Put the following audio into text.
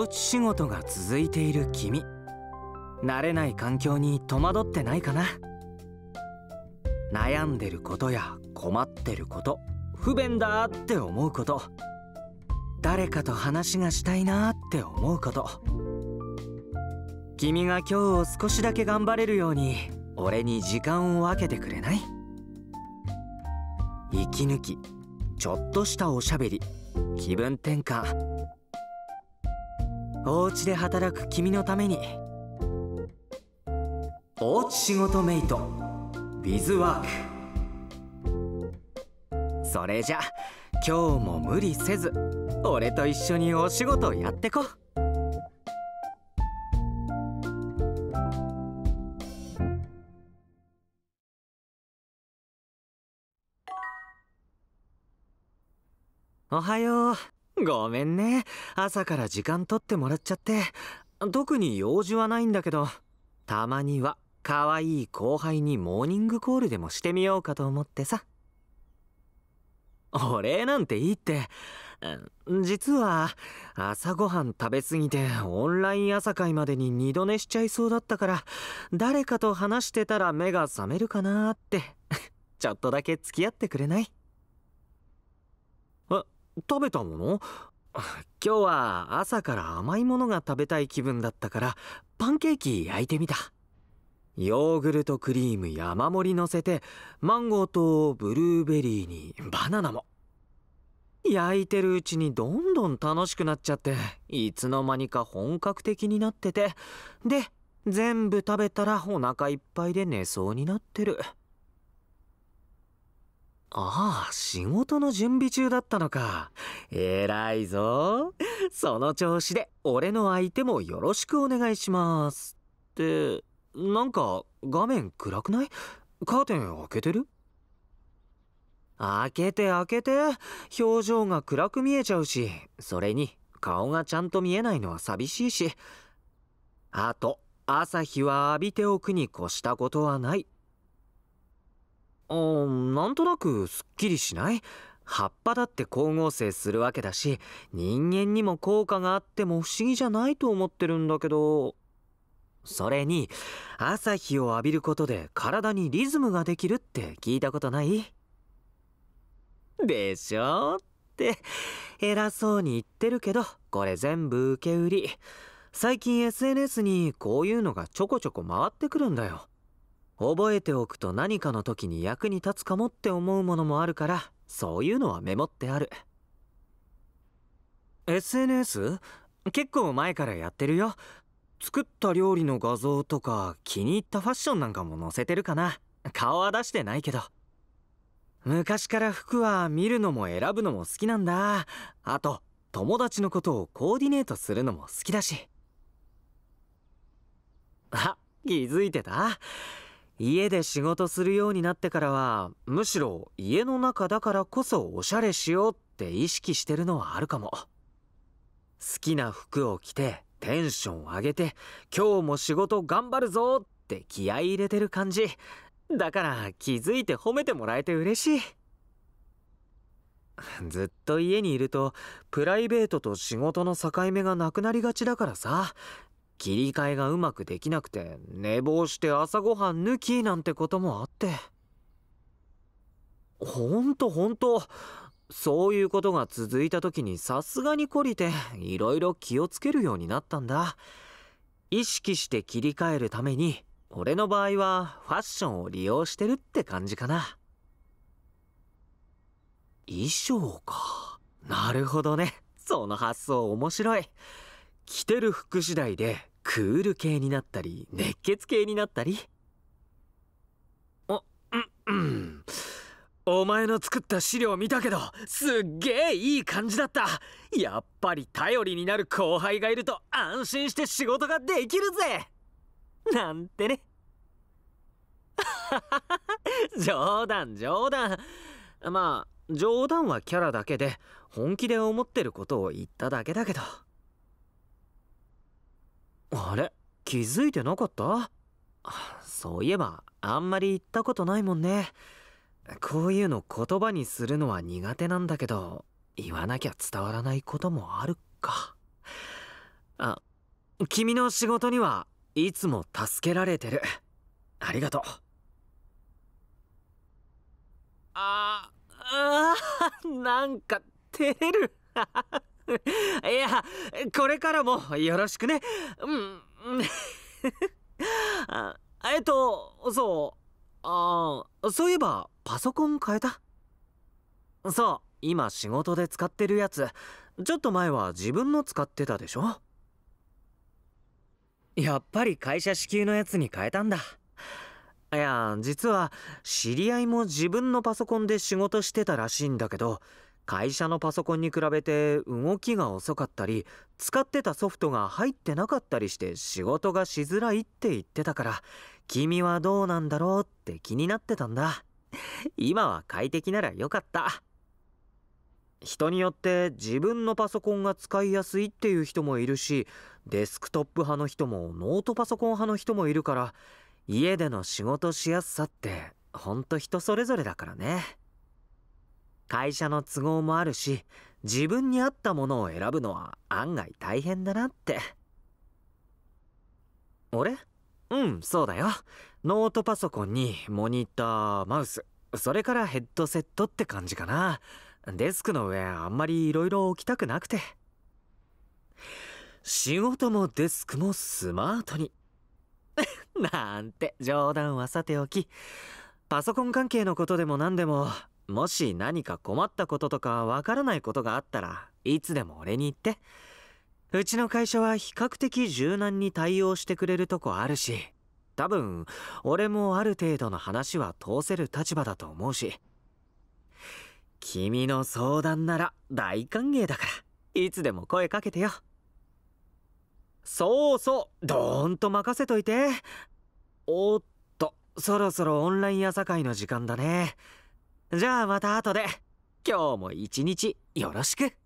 おうち仕事が続いている君慣れない環境に戸惑ってないかな悩んでることや困ってること不便だって思うこと誰かと話がしたいなって思うこと君が今日を少しだけ頑張れるように俺に時間を分けてくれない息抜きちょっとしたおしゃべり気分転換お家で働く君のためにおうち仕事メイトビズワークそれじゃ今日も無理せず俺と一緒にお仕事やってこおはよう。ごめんね朝から時間取ってもらっちゃって特に用事はないんだけどたまには可愛い後輩にモーニングコールでもしてみようかと思ってさお礼なんていいって実は朝ごはん食べ過ぎてオンライン朝会までに二度寝しちゃいそうだったから誰かと話してたら目が覚めるかなって ちょっとだけ付き合ってくれない食べたもの今日は朝から甘いものが食べたい気分だったからパンケーキ焼いてみたヨーグルトクリーム山盛り乗せてマンゴーとブルーベリーにバナナも焼いてるうちにどんどん楽しくなっちゃっていつの間にか本格的になっててで全部食べたらお腹いっぱいで寝そうになってる。ああ、仕事の準備中だったのか。偉いぞ。その調子で俺の相手もよろしくお願いします。って、なんか画面暗くないカーテン開けてる開けて開けて。表情が暗く見えちゃうし、それに顔がちゃんと見えないのは寂しいし。あと、朝日は浴びておくに越したことはない。なんとなくすっきりしない葉っぱだって光合成するわけだし人間にも効果があっても不思議じゃないと思ってるんだけどそれに朝日を浴びることで体にリズムができるって聞いたことないでしょって偉そうに言ってるけどこれ全部受け売り最近 SNS にこういうのがちょこちょこ回ってくるんだよ覚えておくと何かの時に役に立つかもって思うものもあるからそういうのはメモってある SNS? 結構前からやってるよ作った料理の画像とか気に入ったファッションなんかも載せてるかな顔は出してないけど昔から服は見るのも選ぶのも好きなんだあと友達のことをコーディネートするのも好きだしあ気づいてた家で仕事するようになってからはむしろ家の中だからこそおしゃれしようって意識してるのはあるかも好きな服を着てテンション上げて今日も仕事頑張るぞって気合い入れてる感じだから気づいて褒めてもらえて嬉しいずっと家にいるとプライベートと仕事の境目がなくなりがちだからさ切り替えがうまくできなくて寝坊して朝ごはん抜きなんてこともあってほんとほんとそういうことが続いた時にさすがに懲りていろいろ気をつけるようになったんだ意識して切り替えるために俺の場合はファッションを利用してるって感じかな衣装かなるほどねその発想面白い着てる服次第でクール系になったり熱血系になったりあうんうんお前の作った資料見たけどすっげえいい感じだったやっぱり頼りになる後輩がいると安心して仕事ができるぜなんてね 冗談冗談まあ冗談はキャラだけで本気で思ってることを言っただけだけど。あれ気づいてなかったそういえばあんまり行ったことないもんねこういうの言葉にするのは苦手なんだけど言わなきゃ伝わらないこともあるかあ君の仕事にはいつも助けられてるありがとうああなんか照れるいやこれからもよろしくねうん えっとそうああそういえばパソコン変えたそう今仕事で使ってるやつちょっと前は自分の使ってたでしょやっぱり会社支給のやつに変えたんだいや実は知り合いも自分のパソコンで仕事してたらしいんだけど会社のパソコンに比べて動きが遅かったり使ってたソフトが入ってなかったりして仕事がしづらいって言ってたから君はどうなんだろうって気になってたんだ今は快適ならよかった人によって自分のパソコンが使いやすいっていう人もいるしデスクトップ派の人もノートパソコン派の人もいるから家での仕事しやすさってほんと人それぞれだからね。会社の都合もあるし自分に合ったものを選ぶのは案外大変だなって俺うんそうだよノートパソコンにモニターマウスそれからヘッドセットって感じかなデスクの上あんまり色々置きたくなくて仕事もデスクもスマートに なんて冗談はさておきパソコン関係のことでも何でももし何か困ったこととかわからないことがあったらいつでも俺に言ってうちの会社は比較的柔軟に対応してくれるとこあるし多分俺もある程度の話は通せる立場だと思うし君の相談なら大歓迎だからいつでも声かけてよそうそうどーんと任せといておっとそろそろオンライン朝会の時間だねじゃあまた後で今日も一日よろしく